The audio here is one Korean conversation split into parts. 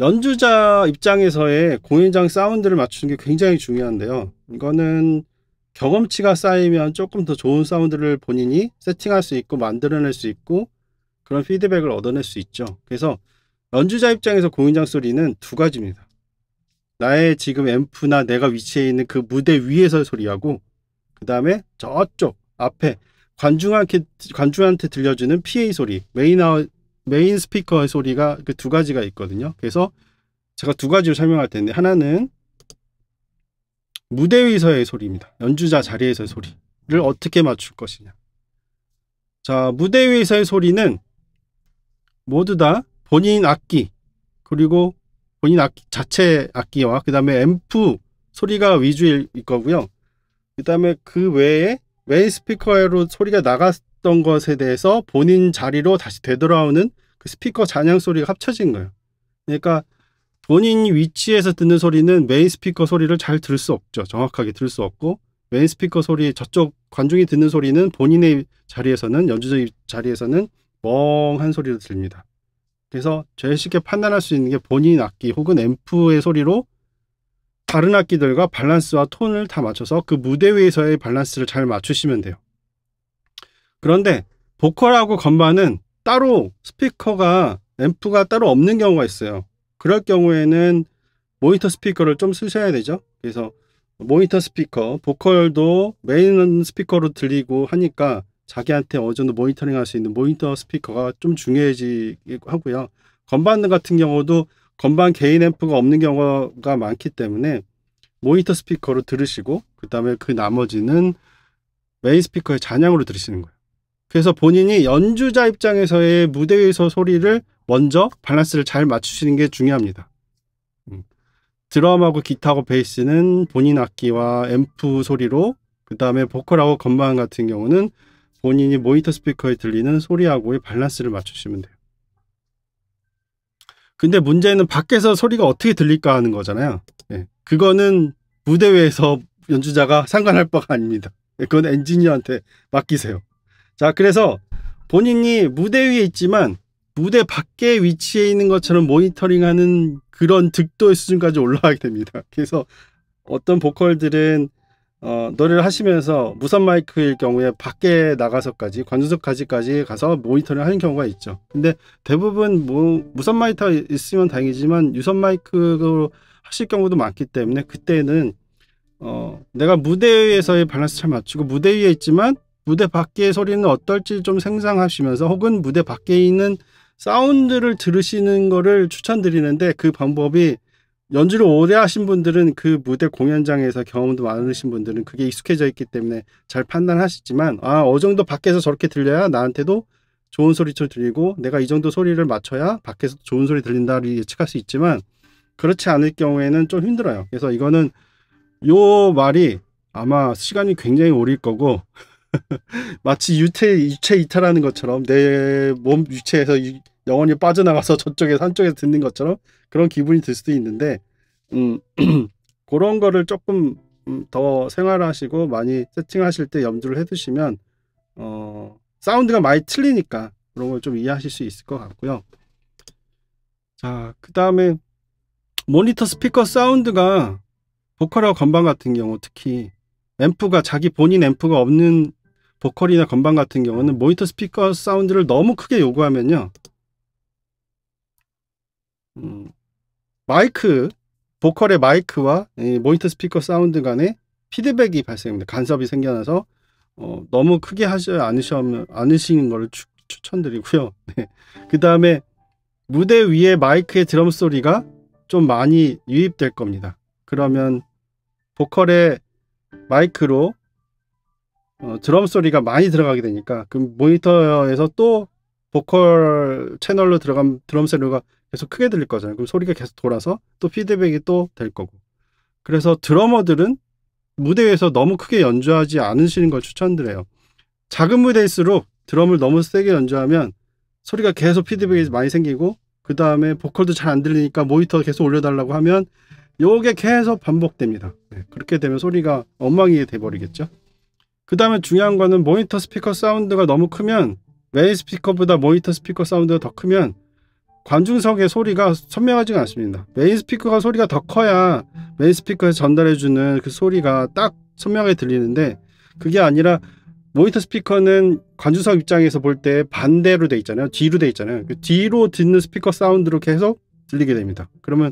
연주자 입장에서의 공연장 사운드를 맞추는 게 굉장히 중요한데요. 이거는 경험치가 쌓이면 조금 더 좋은 사운드를 본인이 세팅할 수 있고 만들어낼 수 있고 그런 피드백을 얻어낼 수 있죠. 그래서 연주자 입장에서 공연장 소리는 두 가지입니다. 나의 지금 앰프나 내가 위치해 있는 그 무대 위에서 의 소리하고 그 다음에 저쪽 앞에 관중한테, 관중한테 들려주는 PA 소리 메인, 메인 스피커의 소리가 그 두 가지가 있거든요. 그래서 제가 두 가지로 설명할 텐데 하나는 무대 위서의 소리입니다. 연주자 자리에서의 소리를 어떻게 맞출 것이냐. 자, 무대 위서의 소리는 모두 다 본인 악기 그리고 본인 악기 자체 악기와 그 다음에 앰프 소리가 위주일 거고요. 그 다음에 그 외에 메인 스피커로 소리가 나갔을 했던 것에 대해서 본인 자리로 다시 되돌아오는 그 스피커 잔향 소리가 합쳐진 거예요. 그러니까 본인 위치에서 듣는 소리는 메인 스피커 소리를 잘 들을 수 없죠. 정확하게 들을 수 없고 메인 스피커 소리 저쪽 관중이 듣는 소리는 본인의 자리에서는 연주자의 자리에서는 멍한 소리로 들립니다. 그래서 제일 쉽게 판단할 수 있는 게 본인 악기 혹은 앰프의 소리로 다른 악기들과 밸런스와 톤을 다 맞춰서 그 무대 위에서의 밸런스를 잘 맞추시면 돼요. 그런데 보컬하고 건반은 따로 스피커가 앰프가 따로 없는 경우가 있어요. 그럴 경우에는 모니터 스피커를 좀 쓰셔야 되죠. 그래서 모니터 스피커, 보컬도 메인 스피커로 들리고 하니까 자기한테 어느 정도 모니터링 할 수 있는 모니터 스피커가 좀 중요해지고 하고요. 건반 같은 경우도 건반 개인 앰프가 없는 경우가 많기 때문에 모니터 스피커로 들으시고 그 다음에 그 나머지는 메인 스피커의 잔향으로 들으시는 거예요. 그래서 본인이 연주자 입장에서의 무대 위에서 소리를 먼저 밸런스를 잘 맞추시는 게 중요합니다. 음. 드럼하고 기타하고 베이스는 본인 악기와 앰프 소리로 그 다음에 보컬하고 건반 같은 경우는 본인이 모니터 스피커에 들리는 소리하고의 밸런스를 맞추시면 돼요. 근데 문제는 밖에서 소리가 어떻게 들릴까 하는 거잖아요. 네. 그거는 무대 위에서 연주자가 상관할 바가 아닙니다. 예, 그건 엔지니어한테 맡기세요. 자, 그래서 본인이 무대 위에 있지만 무대 밖에 위치해 있는 것처럼 모니터링하는 그런 득도의 수준까지 올라가게 됩니다. 그래서 어떤 보컬들은 어, 노래를 하시면서 무선 마이크일 경우에 밖에 나가서까지 관중석까지까지 가서 모니터링 하는 경우가 있죠. 근데 대부분 뭐 무선 마이터 있으면 다행이지만 유선 마이크로 하실 경우도 많기 때문에 그때는 어, 내가 무대 위에서의 밸런스 잘 맞추고 무대 위에 있지만 무대 밖의 소리는 어떨지 좀 생상하시면서 혹은 무대 밖에 있는 사운드를 들으시는 거를 추천드리는데 그 방법이 연주를 오래 하신 분들은 그 무대 공연장에서 경험도 많으신 분들은 그게 익숙해져 있기 때문에 잘 판단하시지만 아, 어느 정도 밖에서 저렇게 들려야 나한테도 좋은 소리를 들리고 내가 이 정도 소리를 맞춰야 밖에서 좋은 소리 들린다를 예측할 수 있지만 그렇지 않을 경우에는 좀 힘들어요. 그래서 이거는 요 말이 아마 시간이 굉장히 오릴 거고 마치 유태 유체 이탈하는 것처럼 내 몸 유체에서 유, 영원히 빠져나가서 저쪽에 산 쪽에서 듣는 것처럼 그런 기분이 들 수도 있는데 음 그런 거를 조금 음, 더 생활하시고 많이 세팅하실 때 염두를 해두시면 어 사운드가 많이 틀리니까 그런 걸 좀 이해하실 수 있을 것 같고요. 자, 그 다음에 모니터 스피커 사운드가 보컬하고 건반 같은 경우 특히 앰프가 자기 본인 앰프가 없는 보컬이나 건반 같은 경우는 모니터 스피커 사운드를 너무 크게 요구하면요. 음, 마이크, 보컬의 마이크와 모니터 스피커 사운드 간에 피드백이 발생합니다. 간섭이 생겨나서 어, 너무 크게 하지 않으셔, 않으시는 것을 추천드리고요. 네. 그 다음에 무대 위에 마이크의 드럼 소리가 좀 많이 유입될 겁니다. 그러면 보컬의 마이크로 어, 드럼 소리가 많이 들어가게 되니까 그 모니터에서 또 보컬 채널로 들어간 드럼 소리가 계속 크게 들릴 거잖아요. 그럼 소리가 계속 돌아서 또 피드백이 또 될 거고. 그래서 드러머들은 무대 위에서 너무 크게 연주하지 않으시는 걸 추천드려요. 작은 무대일수록 드럼을 너무 세게 연주하면 소리가 계속 피드백이 많이 생기고 그 다음에 보컬도 잘 안 들리니까 모니터 계속 올려달라고 하면 요게 계속 반복됩니다. 네, 그렇게 되면 소리가 엉망이 돼버리겠죠. 그 다음에 중요한 거는 모니터 스피커 사운드가 너무 크면 메인 스피커보다 모니터 스피커 사운드가 더 크면 관중석의 소리가 선명하지가 않습니다. 메인 스피커가 소리가 더 커야 메인 스피커에서 전달해주는 그 소리가 딱 선명하게 들리는데 그게 아니라 모니터 스피커는 관중석 입장에서 볼 때 반대로 돼 있잖아요. 뒤로 돼 있잖아요. 그 뒤로 듣는 스피커 사운드로 계속 들리게 됩니다. 그러면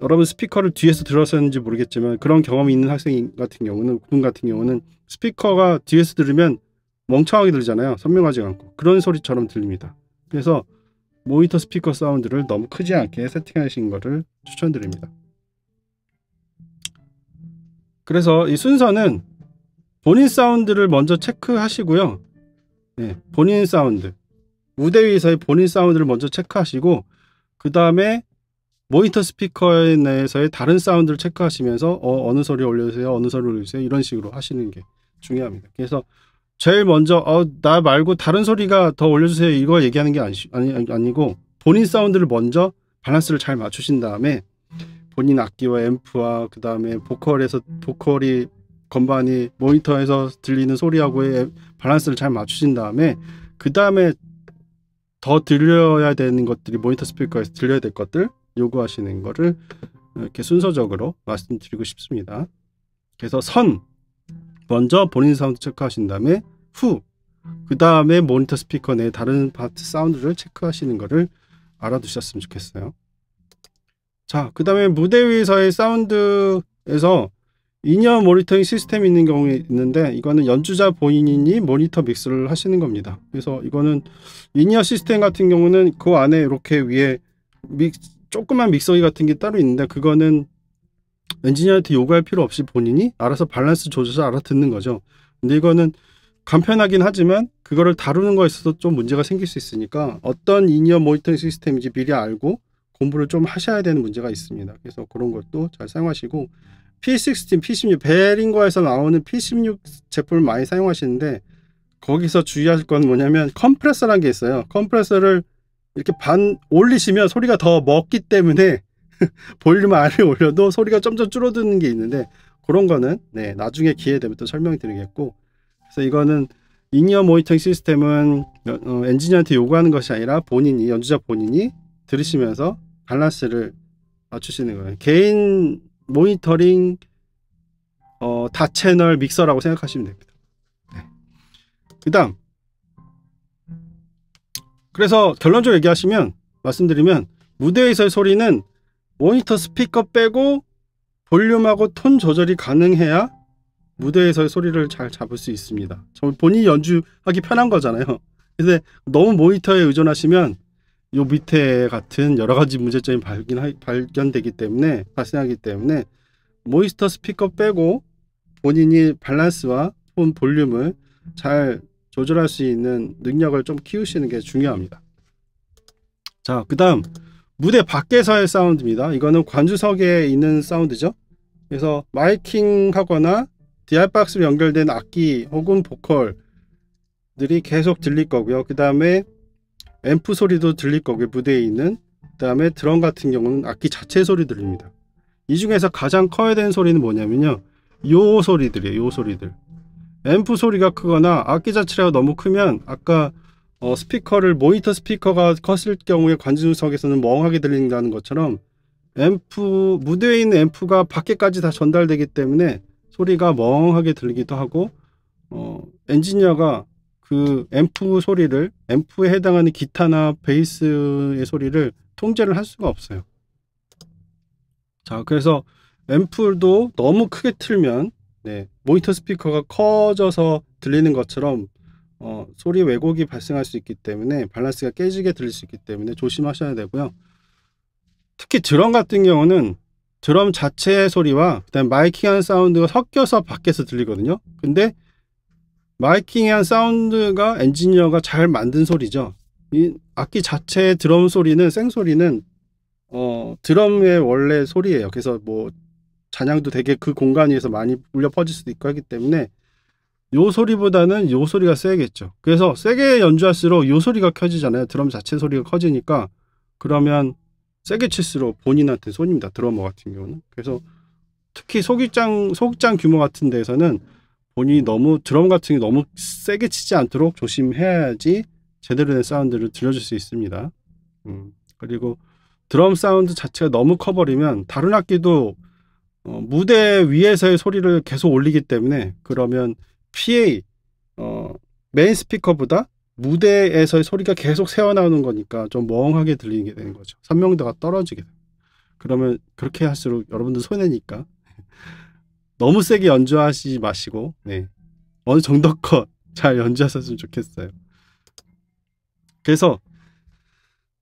여러분 스피커를 뒤에서 들었었는지 모르겠지만 그런 경험이 있는 학생 같은 경우는 분 같은 경우는 스피커가 뒤에서 들으면 멍청하게 들잖아요 선명하지 않고 그런 소리처럼 들립니다. 그래서 모니터 스피커 사운드를 너무 크지 않게 세팅하신 것을 추천드립니다. 그래서 이 순서는 본인 사운드를 먼저 체크하시고요. 네, 본인 사운드 무대 위에서의 본인 사운드를 먼저 체크하시고 그 다음에 모니터 스피커 내에서의 다른 사운드를 체크하시면서 어, 어느 소리 올려주세요, 어느 소리 올려주세요 이런 식으로 하시는 게 중요합니다. 그래서 제일 먼저 어, 나 말고 다른 소리가 더 올려주세요 이거 얘기하는 게 아니, 아니, 아니고 본인 사운드를 먼저 밸런스를 잘 맞추신 다음에 본인 악기와 앰프와 그 다음에 보컬에서 보컬이 건반이 모니터에서 들리는 소리하고의 밸런스를 잘 맞추신 다음에 그 다음에 더 들려야 되는 것들이 모니터 스피커에서 들려야 될 것들 요구하시는 거를 이렇게 순서적으로 말씀드리고 싶습니다. 그래서 선 먼저 본인 사운드 체크하신 다음에 후 그 다음에 모니터 스피커 내 다른 파트 사운드를 체크하시는 거를 알아두셨으면 좋겠어요. 자, 그 다음에 무대 위에서의 사운드에서 인이어 모니터링 시스템이 있는 경우에 있는데 이거는 연주자 본인이 모니터 믹스를 하시는 겁니다. 그래서 이거는 인이어 시스템 같은 경우는 그 안에 이렇게 위에 믹스 조그만 믹서기 같은 게 따로 있는데 그거는 엔지니어한테 요구할 필요 없이 본인이 알아서 밸런스 조절해서 알아듣는 거죠. 근데 이거는 간편하긴 하지만 그거를 다루는 거에 있어서 좀 문제가 생길 수 있으니까 어떤 인이어 모니터링 시스템인지 미리 알고 공부를 좀 하셔야 되는 문제가 있습니다. 그래서 그런 것도 잘 사용하시고 P16, P16 베링거에서 나오는 P16 제품을 많이 사용하시는데 거기서 주의할 건 뭐냐면 컴프레서라는 게 있어요. 컴프레서를 이렇게 반 올리시면 소리가 더 먹기 때문에 볼륨 아래 올려도 소리가 점점 줄어드는 게 있는데 그런 거는 네, 나중에 기회 되면 또 설명드리겠고 그래서 이거는 인이어 모니터링 시스템은 어, 어, 엔지니어한테 요구하는 것이 아니라 본인이 연주자 본인이 들으시면서 밸런스를 맞추시는 거예요. 개인 모니터링 어, 다 채널 믹서라고 생각하시면 됩니다. 네. 그다음 그래서 결론적으로 얘기하시면 말씀드리면 무대에서의 소리는 모니터 스피커 빼고 볼륨하고 톤 조절이 가능해야 무대에서의 소리를 잘 잡을 수 있습니다. 본인이 연주하기 편한 거잖아요. 근데 너무 모니터에 의존하시면 요 밑에 같은 여러 가지 문제점이 발견, 발견되기 때문에 발생하기 때문에 모니터 스피커 빼고 본인이 밸런스와 톤 볼륨을 잘 조절할 수 있는 능력을 좀 키우시는 게 중요합니다. 자, 그 다음 무대 밖에서의 사운드입니다. 이거는 관주석에 있는 사운드죠. 그래서 마이킹 하거나 디알박스로 연결된 악기 혹은 보컬들이 계속 들릴 거고요. 그 다음에 앰프 소리도 들릴 거고요. 무대에 있는. 그 다음에 드럼 같은 경우는 악기 자체 소리 들립니다. 이 중에서 가장 커야 되는 소리는 뭐냐면요. 요 소리들이에요. 요 소리들. 앰프 소리가 크거나 악기 자체가 너무 크면 아까 어, 스피커를 모니터 스피커가 컸을 경우에 관중석에서는 멍하게 들린다는 것처럼 앰프 무대에 있는 앰프가 밖에까지 다 전달되기 때문에 소리가 멍하게 들리기도 하고 어, 엔지니어가 그 앰프 소리를 앰프에 해당하는 기타나 베이스의 소리를 통제를 할 수가 없어요. 자 그래서 앰프도 너무 크게 틀면 네, 모니터 스피커가 커져서 들리는 것처럼 어, 소리 왜곡이 발생할 수 있기 때문에 밸런스가 깨지게 들릴 수 있기 때문에 조심하셔야 되고요. 특히 드럼 같은 경우는 드럼 자체의 소리와 그다음 마이킹한 사운드가 섞여서 밖에서 들리거든요. 근데 마이킹한 사운드가 엔지니어가 잘 만든 소리죠. 이 악기 자체의 드럼 소리는 생 소리는 어 드럼의 원래 소리예요. 그래서 뭐 잔향도 되게 그 공간 에서 많이 울려 퍼질 수도 있고 하기 때문에 요 소리보다는 요 소리가 세겠죠. 그래서 세게 연주할수록 요 소리가 켜지잖아요. 드럼 자체 소리가 커지니까 그러면 세게 칠수록 본인한테 손입니다. 드러머 같은 경우는. 그래서 특히 소극장 소극장 규모 같은 데에서는 본인이 너무 드럼 같은 게 너무 세게 치지 않도록 조심해야지 제대로 된 사운드를 들려줄 수 있습니다. 음. 그리고 드럼 사운드 자체가 너무 커버리면 다른 악기도 어, 무대 위에서의 소리를 계속 올리기 때문에 그러면 PA 어, 메인 스피커보다 무대에서의 소리가 계속 새어나오는 거니까 좀 멍하게 들리게 되는 거죠. 선명도가 떨어지게 돼요. 그러면 그렇게 할수록 여러분들 손해니까 너무 세게 연주하지 마시고 네. 어느 정도껏 잘 연주하셨으면 좋겠어요. 그래서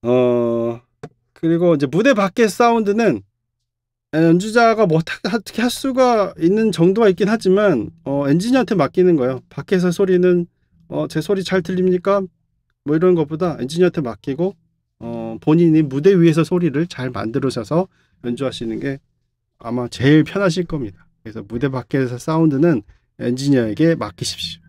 어 그리고 이제 무대 밖의 사운드는 연주자가 뭐 어떻게 할 수가 있는 정도가 있긴 하지만 어, 엔지니어한테 맡기는 거예요. 밖에서 소리는 어, 제 소리 잘 들립니까? 뭐 이런 것보다 엔지니어한테 맡기고 어, 본인이 무대 위에서 소리를 잘만들어서 연주하시는 게 아마 제일 편하실 겁니다. 그래서 무대 밖에서 사운드는 엔지니어에게 맡기십시오.